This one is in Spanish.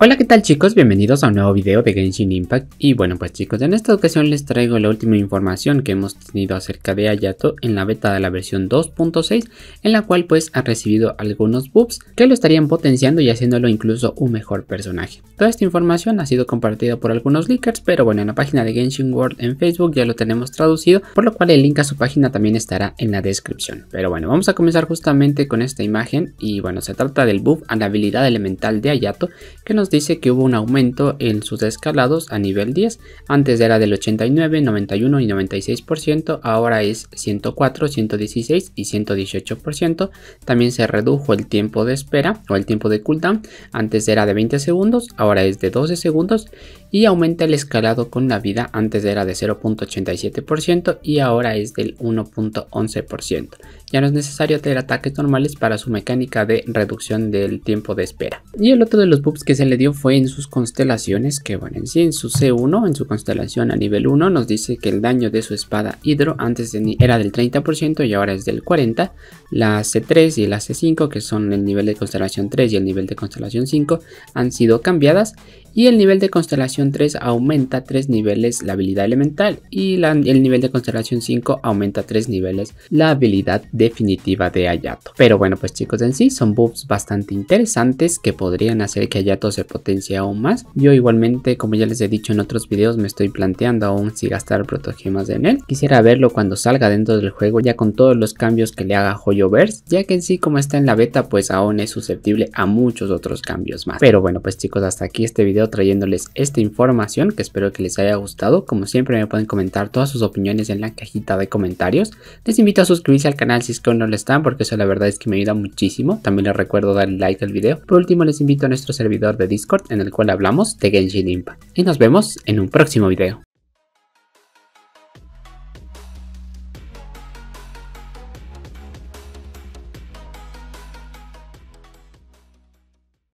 Hola qué tal chicos, bienvenidos a un nuevo video de Genshin Impact y bueno pues chicos en esta ocasión les traigo la última información que hemos tenido acerca de Ayato en la beta de la versión 2.6 en la cual pues ha recibido algunos buffs que lo estarían potenciando y haciéndolo incluso un mejor personaje. Toda esta información ha sido compartida por algunos leakers pero bueno en la página de Genshin World en Facebook ya lo tenemos traducido por lo cual el link a su página también estará en la descripción. Pero bueno vamos a comenzar justamente con esta imagen y bueno se trata del buff a la habilidad elemental de Ayato que nos dice que hubo un aumento en sus escalados a nivel 10. Antes era del 89, 91 y 96%, ahora es 104, 116 y 118%. También se redujo el tiempo de espera o el tiempo de cooldown. Antes era de 20 segundos, ahora es de 12 segundos. Y aumenta el escalado con la vida. Antes era de 0.87% y ahora es del 1.11% ya no es necesario tener ataques normales para su mecánica de reducción del tiempo de espera. Y el otro de los buffs que se le dio fue en sus constelaciones, que bueno, en sí en su C1, en su constelación a nivel 1, nos dice que el daño de su espada hidro antes de era del 30% y ahora es del 40%, la C3 y la C5, que son el nivel de constelación 3 y el nivel de constelación 5, han sido cambiadas y el nivel de constelación 3 aumenta 3 niveles la habilidad elemental y el nivel de constelación 5 aumenta 3 niveles la habilidad definitiva de Hayato... Pero bueno, pues chicos, en sí son buffs bastante interesantes que podrían hacer que Hayato... se potencie aún más. Yo igualmente, como ya les he dicho en otros videos, me estoy planteando aún si gastar protogemas en él. Quisiera verlo cuando salga dentro del juego ya con todos los cambios que le haga Verse... ya que en sí como está en la beta, pues aún es susceptible a muchos otros cambios más. Pero bueno, pues chicos, hasta aquí este video trayéndoles esta información que espero que les haya gustado. Como siempre me pueden comentar todas sus opiniones en la cajita de comentarios. Les invito a suscribirse al canal si es que aún no lo están, porque eso la verdad es que me ayuda muchísimo. También les recuerdo dar like al video. Por último, les invito a nuestro servidor de Discord en el cual hablamos de Genshin Impact. Y nos vemos en un próximo video.